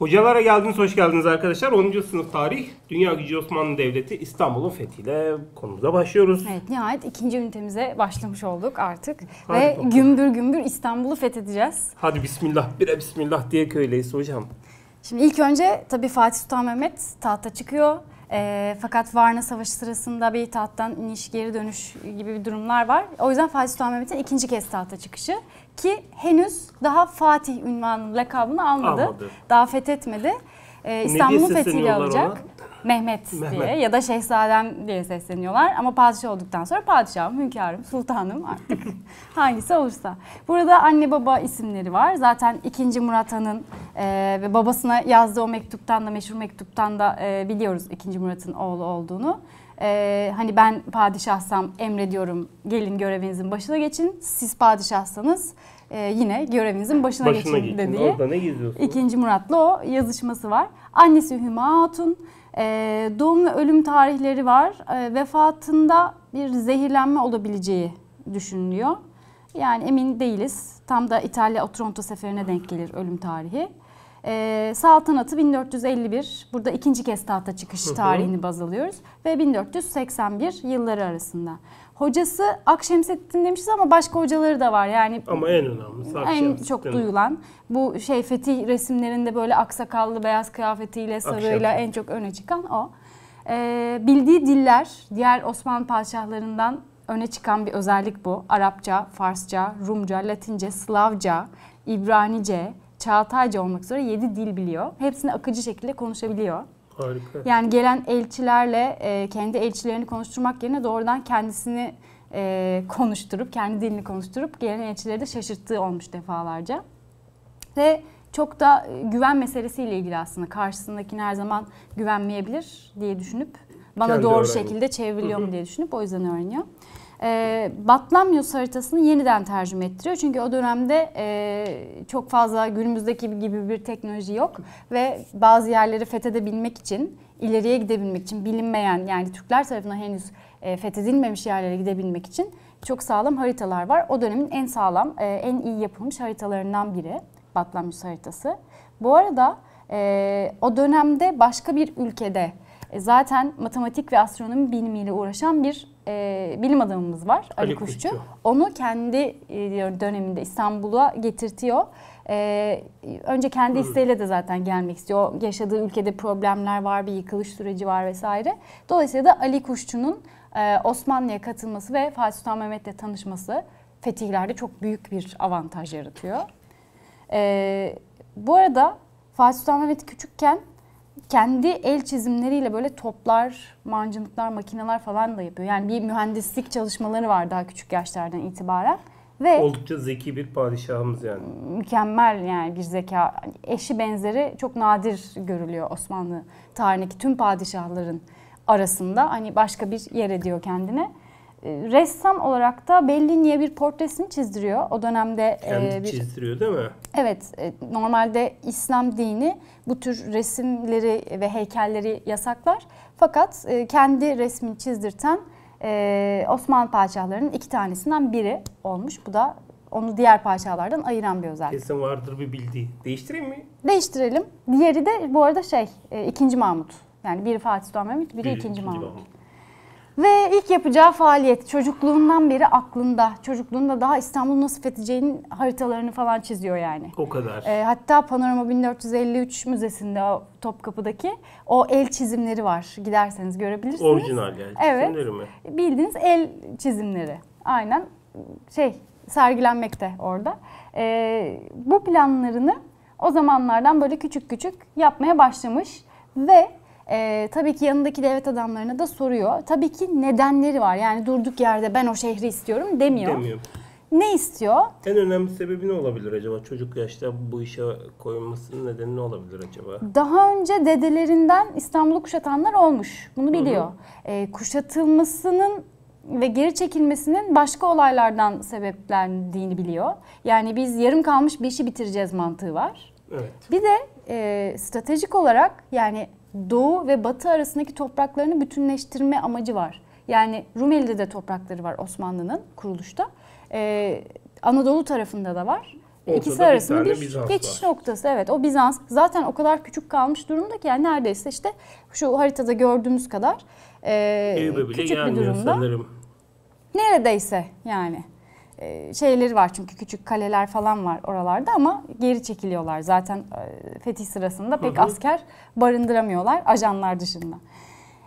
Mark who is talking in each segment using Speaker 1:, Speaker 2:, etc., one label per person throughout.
Speaker 1: Hocalara geldiniz, hoş geldiniz arkadaşlar. 10. sınıf tarih, Dünya Gücü Osmanlı Devleti İstanbul'un fethiyle konumuza başlıyoruz. Evet,
Speaker 2: nihayet ikinci ünitemize başlamış olduk artık. Hadi Ve bakalım. gümbür gümbür İstanbul'u fethedeceğiz.
Speaker 1: Hadi bismillah, bire bismillah diye köyleyiz hocam.
Speaker 2: Şimdi ilk önce tabii Fatih Sultan Mehmet tahta çıkıyor. E, fakat Varna Savaşı sırasında bir tahttan iniş geri dönüş gibi bir durumlar var. O yüzden Fatih Sultan Mehmet'in ikinci kez tahta çıkışı. Ki henüz daha Fatih ünvanını, lakabını almadı. almadı. Daha fethetmedi. Ee, İstanbul'u fethiyle alacak. Ona? Mehmet, Mehmet diye ya da şehzadem diye sesleniyorlar. Ama padişah olduktan sonra padişahım, hünkârım, sultanım artık hangisi olursa. Burada anne baba isimleri var. Zaten 2. Murat Han'ın e, ve babasına yazdığı o mektuptan da meşhur mektuptan da e, biliyoruz 2. Murat'ın oğlu olduğunu e, hani ben padişahsam emrediyorum gelin görevinizin başına geçin. Siz padişahsanız e, yine görevinizin başına, başına geçin, geçin dediği. ikinci ne Murat'la o yazışması var. Annesi Hüma Hatun. E, doğum ve ölüm tarihleri var. E, vefatında bir zehirlenme olabileceği düşünülüyor. Yani emin değiliz. Tam da İtalya Otronto seferine denk gelir ölüm tarihi. E, saltanatı 1451, burada ikinci kez tahta çıkış tarihini baz alıyoruz ve 1481 yılları arasında. Hocası Akşemseddin demişiz ama başka hocaları da var. Yani ama en
Speaker 1: önemlisi Akşemseddin. En çok duyulan
Speaker 2: bu şey fetih resimlerinde böyle aksakallı beyaz kıyafetiyle sarıyla en çok öne çıkan o. Ee, bildiği diller diğer Osmanlı padişahlarından öne çıkan bir özellik bu. Arapça, Farsça, Rumca, Latince, Slavca, İbranice, Çağatayca olmak üzere 7 dil biliyor. Hepsini akıcı şekilde konuşabiliyor. Harika. Yani gelen elçilerle e, kendi elçilerini konuşturmak yerine doğrudan kendisini e, konuşturup, kendi dilini konuşturup gelen elçileri de şaşırttığı olmuş defalarca. Ve çok da e, güven meselesiyle ilgili aslında karşısındakine her zaman güvenmeyebilir diye düşünüp bana kendi doğru öğrendim. şekilde çevriliyor mu diye düşünüp o yüzden öğreniyor e, Batlamyus haritasını yeniden tercüme ettiriyor. Çünkü o dönemde e, çok fazla günümüzdeki gibi bir teknoloji yok ve bazı yerleri fethedebilmek için, ileriye gidebilmek için bilinmeyen yani Türkler tarafından henüz e, fethedilmemiş yerlere gidebilmek için çok sağlam haritalar var. O dönemin en sağlam, e, en iyi yapılmış haritalarından biri Batlamyus haritası. Bu arada e, o dönemde başka bir ülkede e, zaten matematik ve astronomi bilimiyle uğraşan bir e, bilim adamımız var Ali, Ali Kuşçu. Kuşçu. Onu kendi e, döneminde İstanbul'a getirtiyor. Ee, önce kendi isteğiyle de zaten gelmek istiyor. Yaşadığı ülkede problemler var, bir yıkılış süreci var vesaire. Dolayısıyla da Ali Kuşçu'nun e, Osmanlı'ya katılması ve Fatih Sultan Mehmet'le tanışması fetihlerde çok büyük bir avantaj yaratıyor. Ee, bu arada Fatih Sultan Mehmet küçükken kendi el çizimleriyle böyle toplar, mancınıklar, makineler falan da yapıyor. Yani bir mühendislik çalışmaları var daha küçük yaşlardan itibaren. Ve Oldukça
Speaker 1: zeki bir padişahımız yani.
Speaker 2: Mükemmel yani bir zeka. Eşi benzeri çok nadir görülüyor Osmanlı tarihindeki tüm padişahların arasında. Hani başka bir yer ediyor kendine. E, ressam olarak da belli niye bir portresini çizdiriyor. O dönemde e, kendi bir, çizdiriyor değil mi? Evet. E, normalde İslam dini bu tür resimleri ve heykelleri yasaklar. Fakat kendi resmini çizdirten Osmanlı padişahlarının iki tanesinden biri olmuş. Bu da onu diğer padişahlardan ayıran bir özellik. Kesin
Speaker 1: vardır bir bildiği. Değiştireyim mi?
Speaker 2: Değiştirelim. Diğeri de bu arada şey, e, ikinci Mahmut. Yani biri Fatih Sultan Mehmet, biri, biri ikinci, ikinci Mahmut. Mahmut. Ve ilk yapacağı faaliyet çocukluğundan beri aklında. Çocukluğunda daha İstanbul'u nasıl fethedeceğinin haritalarını falan çiziyor yani. O kadar. E, hatta Panorama 1453 Müzesi'nde o Topkapı'daki o el çizimleri var. Giderseniz görebilirsiniz. Orijinal yani evet. mi? Bildiğiniz el çizimleri. Aynen şey sergilenmekte orada. E, bu planlarını o zamanlardan böyle küçük küçük yapmaya başlamış ve e, tabii ki yanındaki devlet adamlarına da soruyor. Tabii ki nedenleri var. Yani durduk yerde ben o şehri istiyorum demiyor. Demiyor. Ne istiyor?
Speaker 1: En önemli sebebi ne olabilir acaba? Çocuk yaşta bu işe koyulmasının nedeni ne olabilir acaba?
Speaker 2: Daha önce dedelerinden İstanbul'u kuşatanlar olmuş. Bunu biliyor. Hı hı. E, kuşatılmasının ve geri çekilmesinin başka olaylardan sebeplendiğini biliyor. Yani biz yarım kalmış bir işi bitireceğiz mantığı var. Evet. Bir de e, stratejik olarak yani doğu ve batı arasındaki topraklarını bütünleştirme amacı var. Yani Rumeli'de de toprakları var Osmanlı'nın kuruluşta. Ee, Anadolu tarafında da var. Ortada İkisi arasında bir, bir geçiş var. noktası. Evet o Bizans zaten o kadar küçük kalmış durumda ki yani neredeyse işte şu haritada gördüğümüz kadar e, küçük bir durumda. Sanırım. Neredeyse yani. E, şeyleri var çünkü küçük kaleler falan var oralarda ama geri çekiliyorlar. Zaten e, fetih sırasında pek hı hı. asker barındıramıyorlar ajanlar dışında.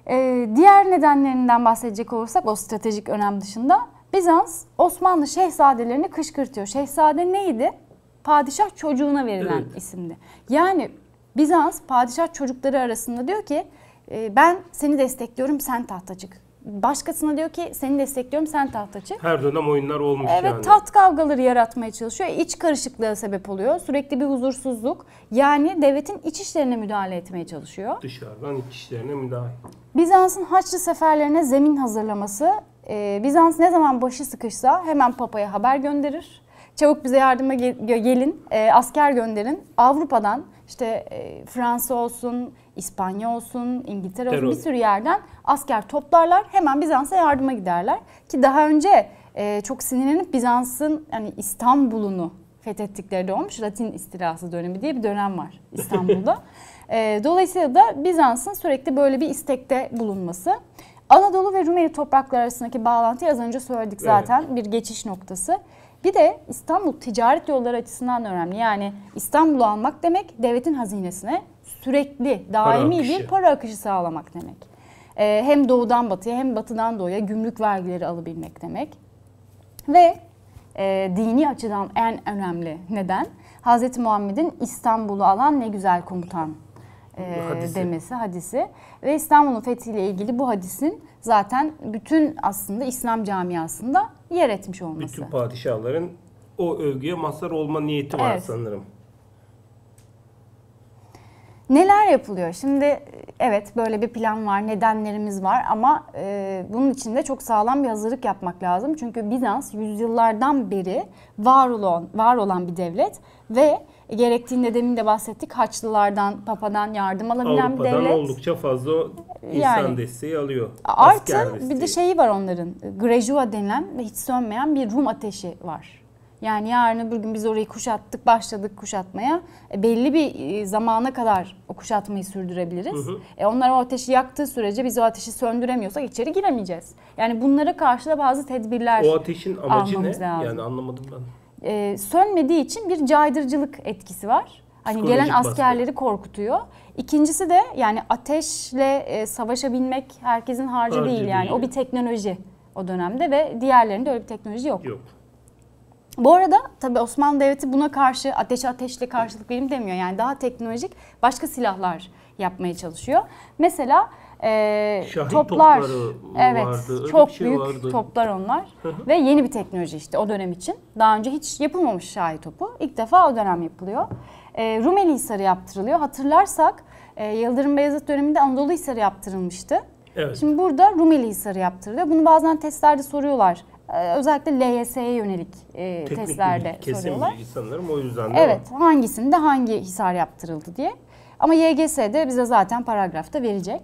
Speaker 2: Ee, diğer nedenlerinden bahsedecek olursak o stratejik önem dışında Bizans Osmanlı şehzadelerini kışkırtıyor. Şehzade neydi? Padişah çocuğuna verilen evet. isimdi. Yani Bizans padişah çocukları arasında diyor ki e, ben seni destekliyorum sen tahta çık başkasına diyor ki seni destekliyorum sen tahta çık. Her
Speaker 1: dönem oyunlar olmuş evet, yani. Evet taht
Speaker 2: kavgaları yaratmaya çalışıyor. İç karışıklığa sebep oluyor. Sürekli bir huzursuzluk. Yani devletin iç işlerine müdahale etmeye çalışıyor.
Speaker 1: Dışarıdan iç işlerine müdahale.
Speaker 2: Bizans'ın Haçlı seferlerine zemin hazırlaması. Ee, Bizans ne zaman başı sıkışsa hemen papaya haber gönderir. Çabuk bize yardıma gelin, e, asker gönderin. Avrupa'dan işte e, Fransa olsun, İspanya olsun, İngiltere olsun bir sürü yerden asker toplarlar. Hemen Bizans'a yardıma giderler. Ki daha önce e, çok sinirlenip Bizans'ın hani İstanbul'unu fethettikleri de olmuş. Latin istilası dönemi diye bir dönem var İstanbul'da. E, dolayısıyla da Bizans'ın sürekli böyle bir istekte bulunması. Anadolu ve Rumeli toprakları arasındaki bağlantıyı az önce söyledik zaten evet. bir geçiş noktası. Bir de İstanbul ticaret yolları açısından önemli. Yani İstanbul'u almak demek devletin hazinesine sürekli daimi para bir para akışı sağlamak demek. Ee, hem doğudan batıya hem batıdan doğuya gümrük vergileri alabilmek demek. Ve e, dini açıdan en önemli neden Hazreti Muhammed'in İstanbul'u alan ne güzel komutan e, hadisi. demesi hadisi ve İstanbul'un fethiyle ilgili bu hadisin zaten bütün aslında İslam camiasında yer etmiş olması.
Speaker 1: Bütün padişahların o övgüye mazhar olma niyeti var evet. sanırım.
Speaker 2: Neler yapılıyor? Şimdi evet böyle bir plan var, nedenlerimiz var ama e, bunun için de çok sağlam bir hazırlık yapmak lazım. Çünkü Bizans yüzyıllardan beri var olan var olan bir devlet ve gerektiğinde demin de bahsettik Haçlılardan, Papa'dan yardım alabilen Avrupa'dan bir devlet. Avrupa'dan
Speaker 1: oldukça fazla insan yani, desteği alıyor. Artı desteği. bir de
Speaker 2: şeyi var onların. Grejua denilen ve hiç sönmeyen bir Rum ateşi var. Yani yarın öbür gün biz orayı kuşattık, başladık kuşatmaya. E, belli bir e, zamana kadar o kuşatmayı sürdürebiliriz. Hı hı. E, onlar o ateşi yaktığı sürece biz o ateşi söndüremiyorsak içeri giremeyeceğiz. Yani bunlara karşı da bazı tedbirler O ateşin amacı ne? Lazım. Yani anlamadım ben e, sönmediği için bir caydırıcılık etkisi var. Hani gelen askerleri baskı. korkutuyor. İkincisi de yani ateşle e, savaşabilmek herkesin harcı, harcı değil, değil yani. O bir teknoloji o dönemde ve diğerlerinde öyle bir teknoloji yok. Yok. Bu arada tabi Osmanlı Devleti buna karşı ateş ateşle karşılık verim demiyor. Yani daha teknolojik başka silahlar yapmaya çalışıyor. Mesela e, Şahin toplar evet vardı, çok şey büyük vardı. toplar onlar ve yeni bir teknoloji işte o dönem için. Daha önce hiç yapılmamış şahi topu. İlk defa o dönem yapılıyor. E, Rumeli Hisarı yaptırılıyor. Hatırlarsak e, Yıldırım Beyazıt döneminde Anadolu Hisarı yaptırılmıştı. Evet. Şimdi burada Rumeli Hisarı yaptırılıyor. Bunu bazen testlerde soruyorlar. Ee, özellikle LYS'ye yönelik e, Teknik testlerde kesim soruyorlar.
Speaker 1: sanırım o yüzden de Evet
Speaker 2: var. hangisinde hangi hisar yaptırıldı diye. Ama YGS'de bize zaten paragrafta verecek.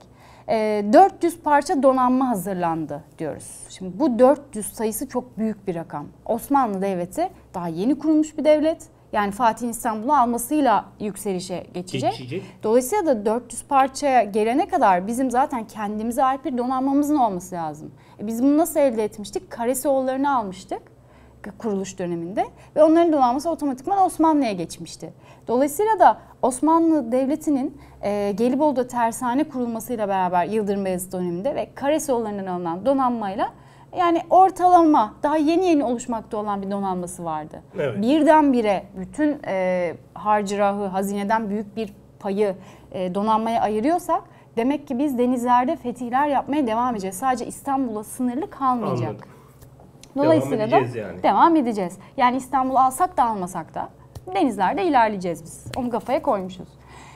Speaker 2: 400 ee, parça donanma hazırlandı diyoruz. Şimdi bu 400 sayısı çok büyük bir rakam. Osmanlı Devleti daha yeni kurulmuş bir devlet. Yani Fatih İstanbul'u almasıyla yükselişe geçecek. geçecek. Dolayısıyla da 400 parçaya gelene kadar bizim zaten kendimize ait bir donanmamızın olması lazım. E biz bunu nasıl elde etmiştik? oğullarını almıştık kuruluş döneminde ve onların donanması otomatikman Osmanlı'ya geçmişti. Dolayısıyla da Osmanlı Devleti'nin e, Gelibolu'da tersane kurulmasıyla beraber Yıldırım Beyazıt döneminde ve Karesoğulları'ndan alınan donanmayla yani ortalama daha yeni yeni oluşmakta olan bir donanması vardı. Evet. Birdenbire bütün e, harcırahı, hazineden büyük bir payı e, donanmaya ayırıyorsak demek ki biz denizlerde fetihler yapmaya devam edeceğiz. Sadece İstanbul'a sınırlı kalmayacak. Anladım. Dolayısıyla devam edeceğiz da yani. devam edeceğiz. Yani İstanbul alsak da almasak da denizlerde ilerleyeceğiz biz. Onu kafaya koymuşuz.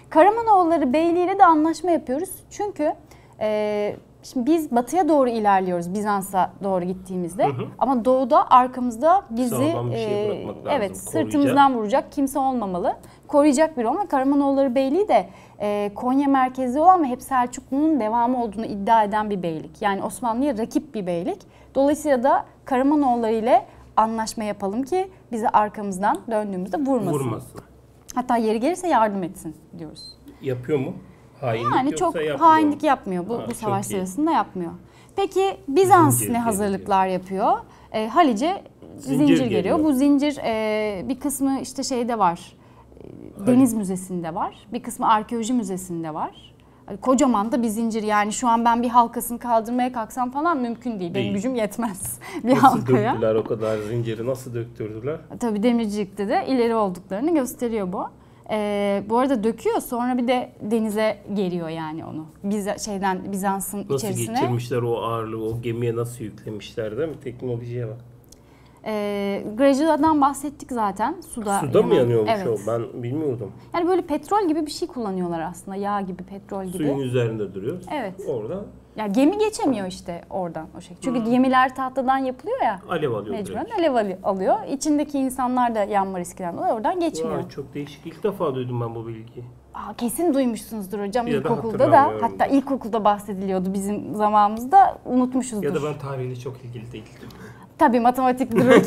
Speaker 2: Karamanoğulları Beyliği ile de anlaşma yapıyoruz. Çünkü e, şimdi biz batıya doğru ilerliyoruz Bizans'a doğru gittiğimizde. Hı hı. Ama doğuda arkamızda bizi şey e, lazım, evet sırtımızdan vuracak kimse olmamalı. Koruyacak bir olma Karamanoğulları Beyliği de e, Konya merkezli olan ve hep Selçuklu'nun devamı olduğunu iddia eden bir beylik. Yani Osmanlı'ya rakip bir beylik. Dolayısıyla da Karamanoğulları ile anlaşma yapalım ki bizi arkamızdan döndüğümüzde vurmasın. Vurmasın. Hatta yeri gelirse yardım etsin diyoruz.
Speaker 1: Yapıyor mu? Hainlik yani çok yapmıyor. hainlik
Speaker 2: yapmıyor. Bu, ha, bu savaş sırasında yapmıyor. Peki Bizans zincir ne hazırlıklar yapıyor? yapıyor? E, Halice zincir, zincir geliyor. Bu zincir e, bir kısmı işte şeyde var. E, deniz Müzesi'nde var. Bir kısmı Arkeoloji Müzesi'nde var kocaman da bir zincir yani şu an ben bir halkasını kaldırmaya kalksam falan mümkün değil. Benim değil. gücüm yetmez bir nasıl halkaya. Nasıl
Speaker 1: döktüler o kadar zinciri nasıl döktürdüler?
Speaker 2: E, tabii demircilikte de ileri olduklarını gösteriyor bu. Ee, bu arada döküyor sonra bir de denize geliyor yani onu. Biz şeyden Bizans'ın içerisine. Nasıl geçirmişler
Speaker 1: o ağırlığı o gemiye nasıl yüklemişler değil mi? Teknolojiye bak.
Speaker 2: E, ee, Gracida'dan bahsettik zaten. Suda, Suda yanan. mı yanıyormuş evet. o?
Speaker 1: Ben bilmiyordum.
Speaker 2: Yani böyle petrol gibi bir şey kullanıyorlar aslında. Yağ gibi, petrol gibi. Suyun
Speaker 1: üzerinde duruyor. Evet. Orada.
Speaker 2: Ya gemi geçemiyor işte oradan o şekilde. Çünkü hmm. gemiler tahtadan yapılıyor ya. Alev alıyor. Mecburen direkt. alev alıyor. İçindeki insanlar da yanma riskinden dolayı oradan geçmiyor. Vay,
Speaker 1: çok değişik. İlk defa duydum ben bu bilgiyi.
Speaker 2: Aa, kesin duymuşsunuzdur hocam ya ilkokulda da, da hatta ilkokulda bahsediliyordu bizim zamanımızda unutmuşuzdur. Ya da ben
Speaker 1: tarihle çok ilgili değildim.
Speaker 2: Tabii matematik durur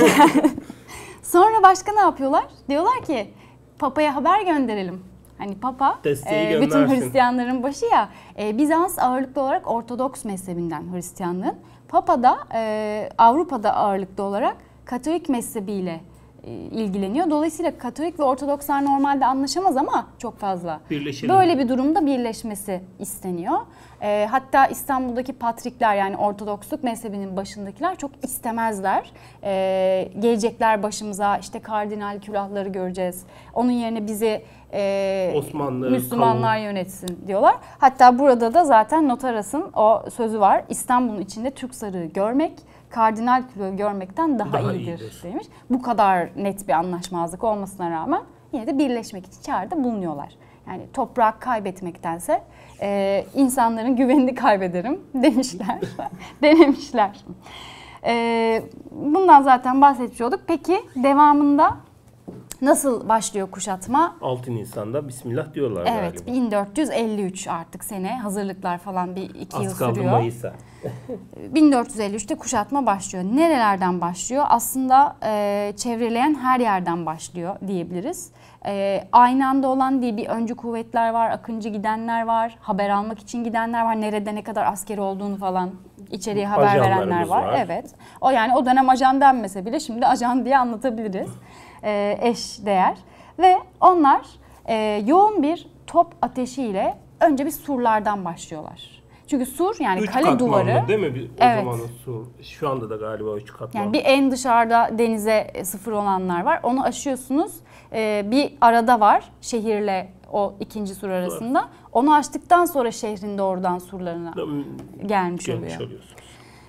Speaker 2: Sonra başka ne yapıyorlar? Diyorlar ki Papa'ya haber gönderelim. Hani Papa e, bütün Hristiyanların başı ya. E, Bizans ağırlıklı olarak Ortodoks mezhebinden Hristiyanlığın. Papa da e, Avrupa'da ağırlıklı olarak Katolik mezhebiyle e, ilgileniyor. Dolayısıyla Katolik ve Ortodokslar normalde anlaşamaz ama çok fazla. Birleşelim. Böyle bir durumda birleşmesi isteniyor. E, hatta İstanbul'daki patrikler yani Ortodoksluk mezhebinin başındakiler çok istemezler. E, gelecekler başımıza işte kardinal külahları göreceğiz. Onun yerine bizi e, Osmanlı, Müslümanlar kavim. yönetsin diyorlar. Hatta burada da zaten Notaras'ın o sözü var. İstanbul'un içinde Türk sarığı görmek kardinal kilo görmekten daha, daha iyidir, iyidir demiş. Bu kadar net bir anlaşmazlık olmasına rağmen yine de birleşmek için çağrıda bulunuyorlar. Yani toprak kaybetmektense e, insanların güvenini kaybederim demişler, denemişler. E, bundan zaten bahsetmiş olduk. Peki devamında Nasıl başlıyor kuşatma?
Speaker 1: 6 Nisan'da Bismillah diyorlar evet,
Speaker 2: galiba. 1453 artık sene hazırlıklar falan bir iki Az yıl kaldı sürüyor. Mayıs'a. 1453'te kuşatma başlıyor. Nerelerden başlıyor? Aslında e, çevreleyen her yerden başlıyor diyebiliriz. E, aynı anda olan diye bir öncü kuvvetler var, akıncı gidenler var, haber almak için gidenler var, nerede ne kadar asker olduğunu falan içeriye haber verenler var. var. Evet. O yani o dönem ajan denmese bile şimdi ajan diye anlatabiliriz. E, eş değer ve onlar e, yoğun bir top ateşiyle önce bir surlardan başlıyorlar. Çünkü sur yani üç kale katmanlı, duvarı. değil mi? Bir, o evet. zamanın
Speaker 1: sur. Şu anda da galiba üç katmanlı. Yani bir
Speaker 2: en dışarıda denize e, sıfır olanlar var. Onu aşıyorsunuz. Ee, bir arada var şehirle o ikinci sur arasında. Evet. Onu açtıktan sonra şehrin doğrudan surlarına Tabii, gelmiş, gelmiş oluyor.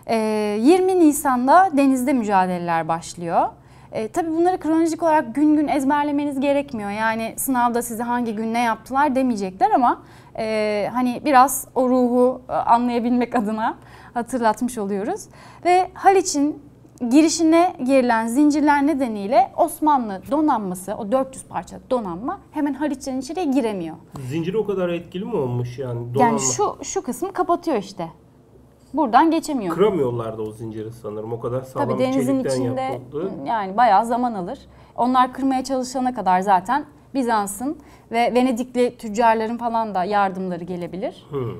Speaker 2: Ee, 20 Nisan'da denizde mücadeleler başlıyor. E, tabii bunları kronolojik olarak gün gün ezberlemeniz gerekmiyor. Yani sınavda sizi hangi gün ne yaptılar demeyecekler ama e, hani biraz o ruhu e, anlayabilmek adına hatırlatmış oluyoruz. Ve Haliç'in girişine girilen zincirler nedeniyle Osmanlı donanması, o 400 parça donanma hemen Haliç'ten içeriye giremiyor. Zinciri o
Speaker 1: kadar etkili mi olmuş yani donanma? Yani şu,
Speaker 2: şu kısmı kapatıyor işte buradan geçemiyor.
Speaker 1: Kıramıyorlardı o zinciri sanırım. O kadar sağlam Tabii denizin içinde yapıldı.
Speaker 2: yani bayağı zaman alır. Onlar kırmaya çalışana kadar zaten Bizans'ın ve Venedikli tüccarların falan da yardımları gelebilir. Hmm.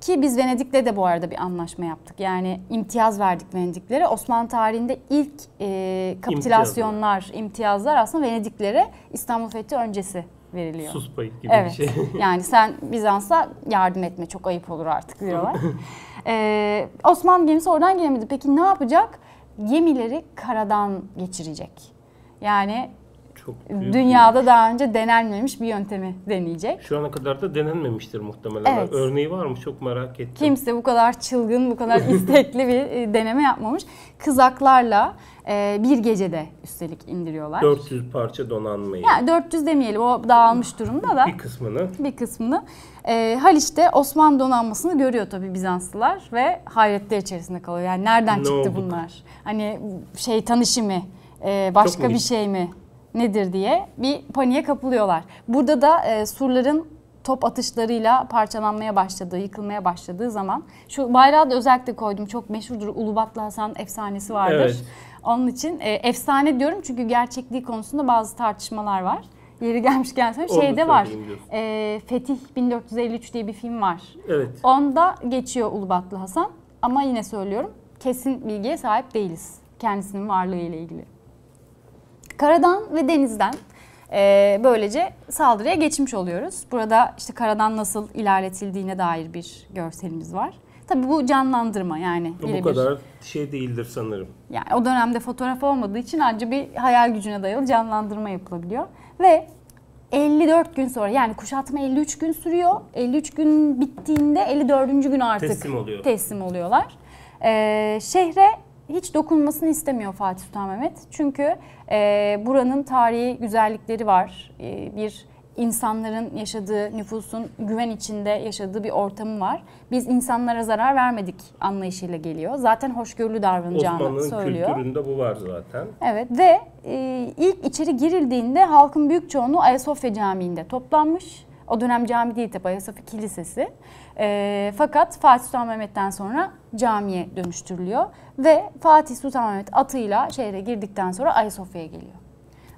Speaker 2: Ki biz Venedik'le de bu arada bir anlaşma yaptık. Yani imtiyaz verdik Venediklere. Osmanlı tarihinde ilk e, kapitülasyonlar, imtiyazlar aslında Venediklere İstanbul Fethi öncesi veriliyor. Sus
Speaker 1: payı gibi evet. bir şey. yani
Speaker 2: sen Bizans'a yardım etme çok ayıp olur artık diyorlar. ee, Osmanlı gemisi oradan gelemedi. Peki ne yapacak? Gemileri karadan geçirecek. Yani
Speaker 1: çok dünyada
Speaker 2: bir... daha önce denenmemiş bir yöntemi deneyecek.
Speaker 1: Şu ana kadar da denenmemiştir muhtemelen. Evet. Örneği var mı? Çok merak ettim.
Speaker 2: Kimse bu kadar çılgın, bu kadar istekli bir e, deneme yapmamış. Kızaklarla e, bir gecede üstelik indiriyorlar.
Speaker 1: 400 parça donanmayı. Ya
Speaker 2: 400 demeyelim o dağılmış durumda da. Bir kısmını. Bir kısmını. E, ee, Haliç'te Osmanlı donanmasını görüyor tabii Bizanslılar ve hayretler içerisinde kalıyor. Yani nereden ne çıktı oldu? bunlar? Hani şey tanışımı, e, başka Çok bir şey mi? nedir diye bir paniğe kapılıyorlar. Burada da e, surların top atışlarıyla parçalanmaya başladığı, yıkılmaya başladığı zaman şu bayrağı da özellikle koydum. Çok meşhurdur Ulubatlı Hasan efsanesi vardır. Evet. Onun için e, efsane diyorum çünkü gerçekliği konusunda bazı tartışmalar var. Yeri gelmişken söyleyeyim şey de var. E, Fetih 1453 diye bir film var. Evet. Onda geçiyor Ulubatlı Hasan ama yine söylüyorum kesin bilgiye sahip değiliz kendisinin varlığı ile ilgili. Karadan ve denizden e, böylece saldırıya geçmiş oluyoruz. Burada işte karadan nasıl ilerletildiğine dair bir görselimiz var. Tabii bu canlandırma yani. Bu birebir. kadar
Speaker 1: şey değildir sanırım.
Speaker 2: Yani o dönemde fotoğraf olmadığı için ancak bir hayal gücüne dayalı canlandırma yapılabiliyor. Ve 54 gün sonra yani kuşatma 53 gün sürüyor. 53 gün bittiğinde 54. gün artık teslim, oluyor. teslim oluyorlar. Ee, şehre hiç dokunmasını istemiyor Fatih Sultan Mehmet. Çünkü e, buranın tarihi güzellikleri var. E, bir insanların yaşadığı, nüfusun güven içinde yaşadığı bir ortamı var. Biz insanlara zarar vermedik anlayışıyla geliyor. Zaten hoşgörülü davranacağını Osmanlı'nın söylüyor. Osmanlı'nın
Speaker 1: kültüründe bu var zaten.
Speaker 2: Evet ve e, ilk içeri girildiğinde halkın büyük çoğunluğu Ayasofya Camii'nde toplanmış. O dönem cami değil tabi Ayasofya Kilisesi. E, fakat Fatih Sultan Mehmet'ten sonra camiye dönüştürülüyor. Ve Fatih Sultan Mehmet atıyla şehre girdikten sonra Ayasofya'ya geliyor.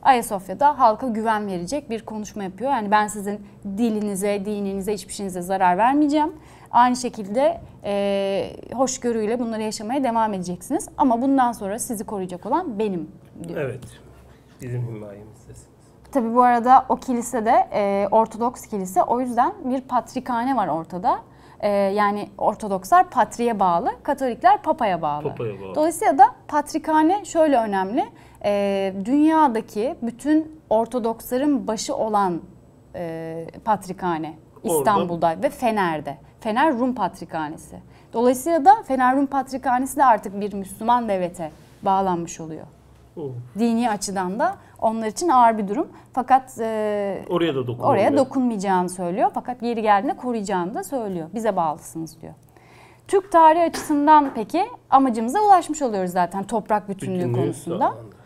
Speaker 2: Ayasofya'da halka güven verecek bir konuşma yapıyor. Yani ben sizin dilinize, dininize, hiçbir şeyinize zarar vermeyeceğim. Aynı şekilde e, hoşgörüyle bunları yaşamaya devam edeceksiniz. Ama bundan sonra sizi koruyacak olan benim diyor.
Speaker 1: Evet, bizim himayeimizdesiniz.
Speaker 2: Tabii bu arada o kilisede e, Ortodoks kilise o yüzden bir patrikhane var ortada e, yani Ortodokslar patriye bağlı, Katolikler papaya bağlı. papaya bağlı. Dolayısıyla da patrikhane şöyle önemli e, dünyadaki bütün Ortodoksların başı olan e, patrikhane İstanbul'da Orada. ve Fener'de. Fener Rum Patrikhanesi. Dolayısıyla da Fener Rum Patrikhanesi de artık bir Müslüman devlete bağlanmış oluyor. Oh. Dini açıdan da onlar için ağır bir durum. Fakat e, oraya da Oraya dokunmayacağını söylüyor. Fakat geri geldiğinde koruyacağını da söylüyor. Bize bağlısınız diyor. Türk tarihi açısından peki amacımıza ulaşmış oluyoruz zaten toprak bütünlüğü, bütünlüğü konusunda. Sağlandı.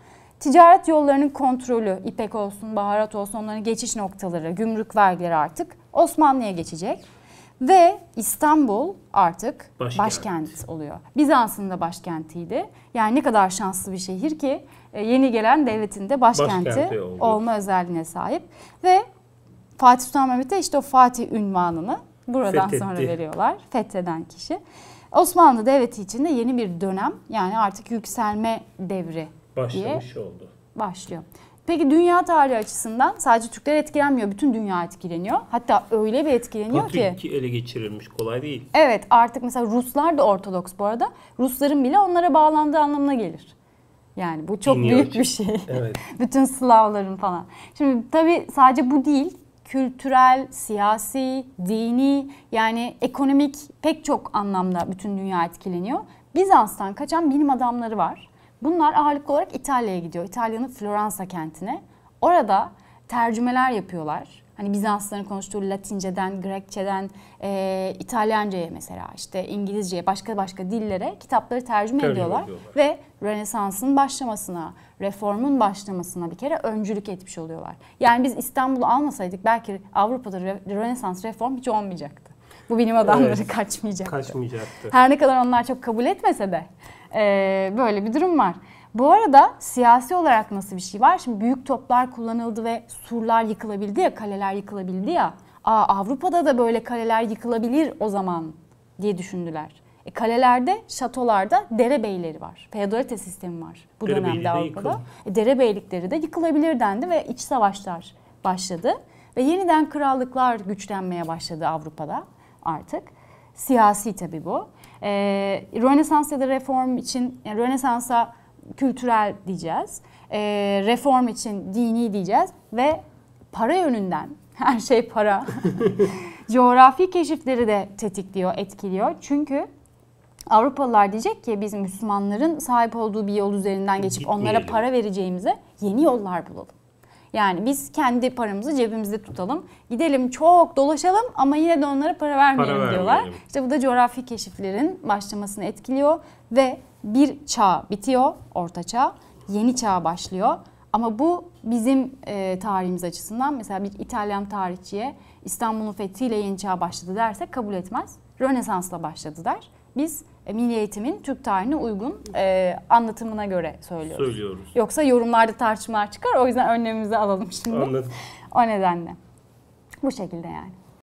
Speaker 2: Ticaret yollarının kontrolü, ipek olsun, baharat olsun onların geçiş noktaları, gümrük vergileri artık Osmanlı'ya geçecek. Ve İstanbul artık başkent, başkent oluyor. Bizans'ın da başkentiydi. Yani ne kadar şanslı bir şehir ki e, yeni gelen devletin de başkenti, başkenti olma özelliğine sahip. Ve Fatih Sultan Mehmet'e işte o Fatih ünvanını buradan Fethetti. sonra veriyorlar. Fetheden kişi. Osmanlı Devleti içinde yeni bir dönem yani artık yükselme devri Başlamış diye oldu. başlıyor. Peki dünya tarihi açısından sadece Türkler etkilenmiyor, bütün dünya etkileniyor. Hatta öyle bir etkileniyor Patrik
Speaker 1: ki. ele geçirilmiş, kolay değil.
Speaker 2: Evet, artık mesela Ruslar da Ortodoks bu arada. Rusların bile onlara bağlandığı anlamına gelir. Yani bu çok Dinliyor. büyük bir şey. Evet. bütün Slavların falan. Şimdi tabii sadece bu değil, kültürel, siyasi, dini yani ekonomik pek çok anlamda bütün dünya etkileniyor. Bizans'tan kaçan bilim adamları var. Bunlar ağırlıklı olarak İtalya'ya gidiyor. İtalya'nın Floransa kentine. Orada tercümeler yapıyorlar. Hani Bizansların konuştuğu Latinceden, Grekçeden, e, İtalyanca'ya mesela işte İngilizceye, başka başka dillere kitapları tercüme, tercüme ediyorlar. ediyorlar. Ve Rönesans'ın başlamasına, reformun başlamasına bir kere öncülük etmiş oluyorlar. Yani biz İstanbul'u almasaydık belki Avrupa'da Rönesans, reform hiç olmayacaktı. Bu bilim adamları evet, kaçmayacaktı. Kaçmayacaktı. Her ne kadar onlar çok kabul etmese de ee, böyle bir durum var. Bu arada siyasi olarak nasıl bir şey var? Şimdi büyük toplar kullanıldı ve surlar yıkılabildi ya, kaleler yıkılabildi ya. Aa, Avrupa'da da böyle kaleler yıkılabilir o zaman diye düşündüler. E, kalelerde, şatolarda derebeyleri var. Feodalite sistemi var bu dönemde Avrupa'da. E, derebeylikleri de yıkılabilir dendi ve iç savaşlar başladı. Ve yeniden krallıklar güçlenmeye başladı Avrupa'da artık. Siyasi tabii bu. E, Rönesans ya da reform için, yani Rönesans'a kültürel diyeceğiz, e, reform için dini diyeceğiz ve para yönünden her şey para. Coğrafi keşifleri de tetikliyor, etkiliyor. Çünkü Avrupalılar diyecek ki biz Müslümanların sahip olduğu bir yol üzerinden geçip onlara para vereceğimize yeni yollar bulalım. Yani biz kendi paramızı cebimizde tutalım. Gidelim çok dolaşalım ama yine de onlara para vermeyelim para diyorlar. Vermeyelim. İşte bu da coğrafi keşiflerin başlamasını etkiliyor ve bir çağ bitiyor, orta çağ. Yeni çağ başlıyor. Ama bu bizim e, tarihimiz açısından mesela bir İtalyan tarihçiye İstanbul'un fethiyle yeni çağ başladı derse kabul etmez. Rönesansla başladı der. Biz e, milli eğitimin Türk tarihine uygun e, anlatımına göre söylüyoruz. Söylüyoruz. Yoksa yorumlarda tartışmalar çıkar. O yüzden önlemimizi alalım şimdi. Anladım. O nedenle. Bu şekilde yani.